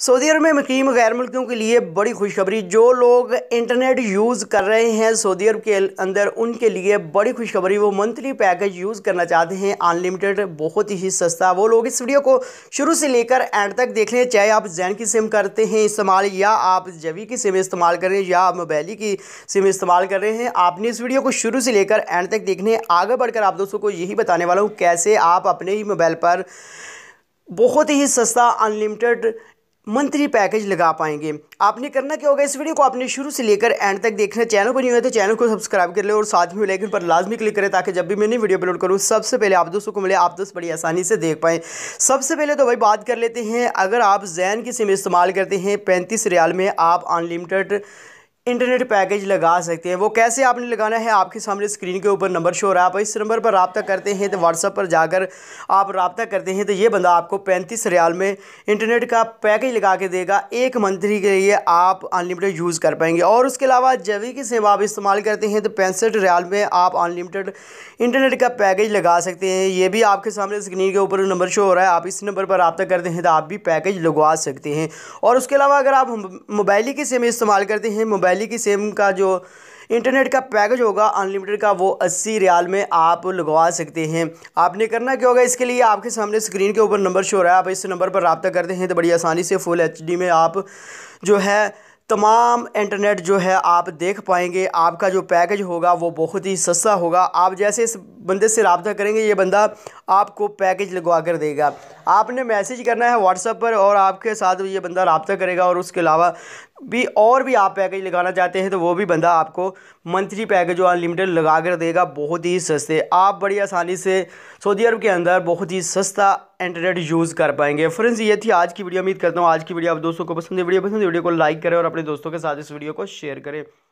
Saudi अरब में मुकीम गैर मुल्कियों के लिए बड़ी खुशखबरी जो लोग इंटरनेट यूज़ कर रहे हैं सऊदी अरब के अंदर उनके लिए बड़ी खुशखबरी वो मंथली पैकेज यूज़ करना चाहते हैं अनलिमिटेड बहुत ही सस्ता वो लोग इस वीडियो को शुरू से लेकर एंड तक देख लें चाहे आप जैन की सिम करते हैं इस्तेमाल या आप जवी की सिम इस्तेमाल कर रहे हैं या आप मोबाइली की सिम इस्तेमाल कर रहे हैं आपने इस वीडियो को शुरू से लेकर एंड तक देखने आगे बढ़कर आप दोस्तों को यही बताने वाला हूँ कैसे आप अपने ही मोबाइल पर बहुत ही सस्ता अनलिमिटेड मंथली पैकेज लगा पाएंगे आपने करना क्या होगा इस वीडियो को आपने शुरू से लेकर एंड तक देखना चैनल पर नहीं हुआ तो चैनल को सब्सक्राइब कर ले और साथ में लाइकन पर लाजमी क्लिक करें ताकि जब भी मैं नई वीडियो अपलोड करूँ सबसे पहले आप दोस्तों को मिले आप दोस्त बड़ी आसानी से देख पाएँ सबसे पहले तो भाई बात कर लेते हैं अगर आप जैन की सिम इस्तेमाल करते हैं पैंतीस रियाल में आप अनलिमिटेड इंटरनेट पैकेज लगा सकते हैं वो कैसे आपने लगाना है आपके सामने स्क्रीन के ऊपर नंबर शो हो रहा है आप इस नंबर पर रबता करते हैं तो व्हाट्सअप पर जाकर आप रबता करते हैं तो ये बंदा आपको पैंतीस रियाल में इंटरनेट का पैकेज लगा के देगा एक मंथली के लिए आप अनलिमिटेड यूज़ कर पाएंगे और उसके अलावा जवी की सेवा आप इस्तेमाल करते हैं तो पैंसठ रियाल में आप अनलिमिटेड इंटरनेट का पैकेज लगा सकते हैं ये भी आपके सामने स्क्रीन के ऊपर नंबर शो हो रहा है आप इस नंबर पर रबता करते हैं तो आप भी पैकेज लगवा सकते हैं और उसके अलावा अगर आप मोबाइल की सेवा इस्तेमाल करते हैं मोबाइल पहले की सिम का जो इंटरनेट का पैकेज होगा अनलिमिटेड का वो अस्सी रियाल में आप लगवा सकते हैं आपने करना क्या होगा इसके लिए आपके सामने स्क्रीन के ऊपर नंबर शो रहा है आप इस नंबर पर रबता करते हैं तो बड़ी आसानी से फुल एच में आप जो है तमाम इंटरनेट जो है आप देख पाएंगे आपका जो पैकेज होगा वो बहुत ही सस्ता होगा आप जैसे इस बंदे से रबता करेंगे ये बंदा आपको पैकेज लगवा कर देगा आपने मैसेज करना है व्हाट्सअप पर और आपके साथ ये बंदा रबता करेगा और उसके अलावा भी और भी आप पैकेज लगाना चाहते हैं तो वो भी बंदा आपको मंथली पैकेज अनलिमिटेड लगा कर देगा बहुत ही सस्ते आप बड़ी आसानी से सऊदी अरब के अंदर बहुत ही सस्ता इंटरनेट यूज़ कर पाएंगे फ्रेंड्स ये थी आज की वीडियो उम्मीद करता हूँ आज की वीडियो आप दोस्तों को पसंद है वीडियो पसंद है वीडियो को लाइक करें और अपने दोस्तों के साथ इस वीडियो को शेयर करें